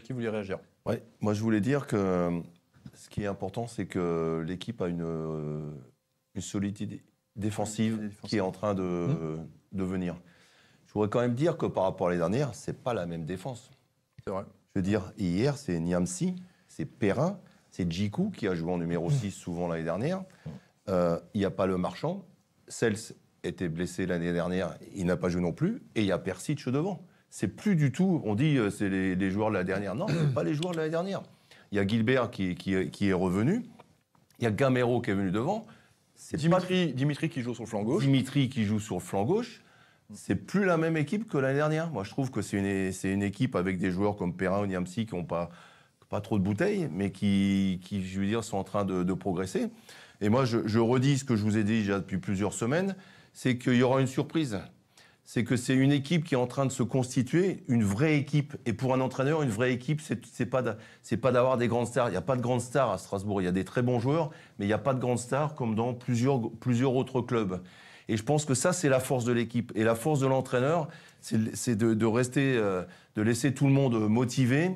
Qui voulait réagir. Ouais, moi je voulais dire que euh, ce qui est important, c'est que l'équipe a une, euh, une solidité défensive, qui est en train de, hum. euh, devenir. venir. Je voudrais quand même dire que par rapport à l'année dernière, c'est pas la même défense. C'est vrai. Je veux dire, hier, c'est Niamsi, c'est Perrin, c'est Jiku qui a joué en numéro 6 hum. souvent l'année dernière. Hum. Il n'y a pas le marchand. Sels était blessé l'année dernière, il n'a pas joué non plus. Et il y a Persic devant c'est plus du tout. On dit euh, c'est les, joueurs de la dernière. Non, pas les joueurs de l'année dernière. Il y a Gilbert qui, est revenu. Il y a Gamero qui est venu devant. C'est Dimitri, Dimitri qui joue sur le flanc gauche. Dimitri qui joue sur le flanc gauche. C'est plus la même équipe que l'année dernière. Moi, je trouve que c'est une, équipe avec des joueurs comme Perrin ou Niamsi qui n'ont pas, pas trop de bouteilles, mais qui, je veux dire, sont en train de, progresser. Et moi, je, je redis ce que je vous ai dit déjà depuis plusieurs semaines, c'est qu'il y aura une surprise c'est que c'est une équipe qui est en train de se constituer, une vraie équipe. Et pour un entraîneur, une vraie équipe, c'est pas c'est pas d'avoir des grandes stars. Il n'y a pas de grandes stars à Strasbourg. Il y a des très bons joueurs, mais il n'y a pas de grandes stars comme dans plusieurs plusieurs autres clubs. Et je pense que ça, c'est la force de l'équipe. Et la force de l'entraîneur, c'est de, rester, euh, de laisser tout le monde motivé.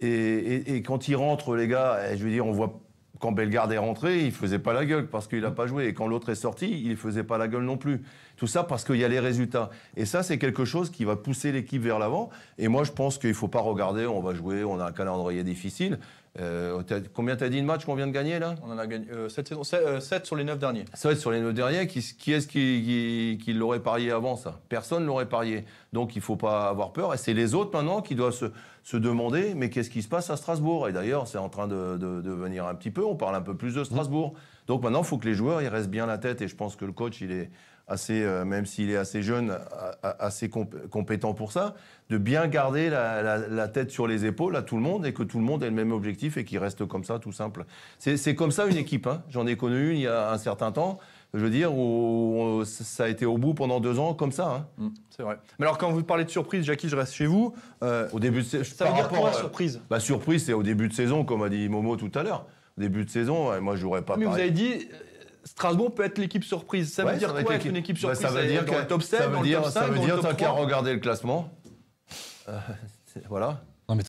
Et, et, quand ils rentrent, les gars, eh, je veux dire, on voit quand Bellegarde est rentré, il faisait pas la gueule parce qu'il n'a pas joué. Et quand l'autre est sorti, il faisait pas la gueule non plus. Tout ça parce qu'il y a les résultats. Et ça, c'est quelque chose qui va pousser l'équipe vers l'avant. Et moi, je pense qu'il faut pas regarder, on va jouer, on a un calendrier difficile. Euh, oh, combien t'as dit de matchs qu'on vient de gagner là On en a gagné 7, euh, euh, sur les 9 derniers. 7 sur les 9 derniers. Qui, est-ce qui, qui- l'aurait parié avant ça Personne ne l'aurait parié. Donc il ne faut pas avoir peur. Et c'est les autres maintenant qui doivent se, demander mais qu'est-ce qui se passe à Strasbourg Et d'ailleurs, c'est en train de, de- venir un petit peu. On parle un peu plus de Strasbourg. Donc maintenant, il faut que les joueurs ils restent bien la tête. Et je pense que le coach, il est assez, euh, même s'il est assez jeune, assez compétent pour ça, de bien garder la, la tête sur les épaules à tout le monde et que tout le monde ait le même objectif et qui reste comme ça, tout simple. C'est comme ça une équipe. Hein. J'en ai connu une il y a un certain temps. Je veux dire, où, ça a été au bout pendant deux ans comme ça. Hein. Mmh, c'est vrai. Mais alors, quand vous parlez de surprise, Jackie, je reste chez vous. Euh, au début ça veut dire quoi, surprise bah, Surprise, c'est au début de saison, comme a dit Momo tout à l'heure. au Début de saison, moi, je n'aurais pas. Mais vous avez dit, euh, Strasbourg peut être l'équipe surprise. Ça veut dire quoi être une équipe bah, surprise Ça veut dire dans est le top 7, ça veut dans dire, le top ça veut dire, tant qu'à regarder le classement. Euh, voilà.